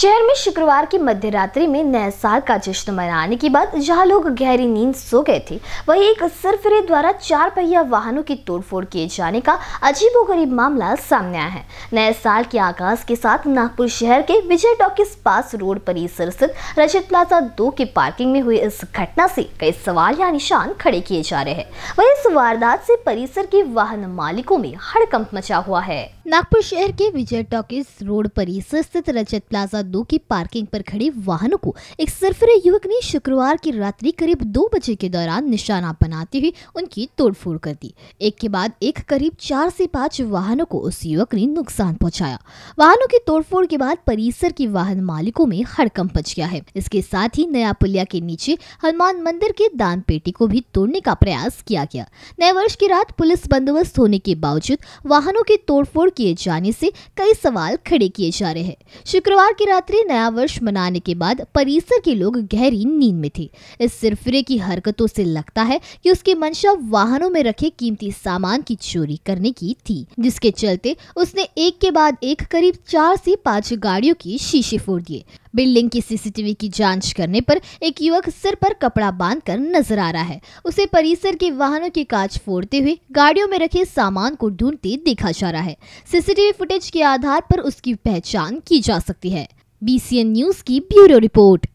शहर में शुक्रवार की मध्य रात्रि में नए साल का जश्न मनाने के बाद जहां लोग गहरी नींद सो गए थे वहीं एक सरफरे द्वारा चार पहिया वाहनों की तोड़फोड़ किए जाने का अजीबोगरीब मामला सामने आया है नए साल के आगाज के साथ नागपुर शहर के विजय टॉकिस पास रोड परिसर स्थित रजत प्लाजा दो के पार्किंग में हुई इस घटना से कई सवाल या निशान खड़े किए जा रहे हैं वही इस वारदात से परिसर के वाहन मालिकों में हड़कंप मचा हुआ है नागपुर शहर के विजय टॉकिस रोड परिसर स्थित रजत प्लाजा दो की पार्किंग पर खड़े वाहनों को एक सरफरे युवक ने शुक्रवार की रात्रि करीब दो बजे के दौरान निशाना बनाते हुए उनकी तोड़फोड़ कर दी एक के बाद एक करीब चार से पांच वाहनों को उस युवक ने नुकसान पहुंचाया वाहनों की तोड़फोड़ के बाद परिसर के वाहन मालिकों में हड़कम पच गया है इसके साथ ही नया पुलिया के नीचे हनुमान मंदिर के दान पेटी को भी तोड़ने का प्रयास किया गया नए वर्ष की रात पुलिस बंदोबस्त होने के बावजूद वाहनों की तोड़फोड़ किए जाने से कई सवाल खड़े किए जा रहे हैं शुक्रवार की रात नवरात्रि नया वर्ष मनाने के बाद परिसर के लोग गहरी नींद में थे इस सिरफिरे की हरकतों से लगता है कि उसकी मंशा वाहनों में रखे कीमती सामान की चोरी करने की थी जिसके चलते उसने एक के बाद एक करीब चार से पांच गाड़ियों की शीशे फोड़ दिए बिल्डिंग की सीसीटीवी की जांच करने पर एक युवक सिर पर कपड़ा बांधकर नजर आ रहा है उसे परिसर के वाहनों के कांच फोड़ते हुए गाड़ियों में रखे सामान को ढूंढते देखा जा रहा है सीसीटीवी फुटेज के आधार पर उसकी पहचान की जा सकती है बीसीएन न्यूज की ब्यूरो रिपोर्ट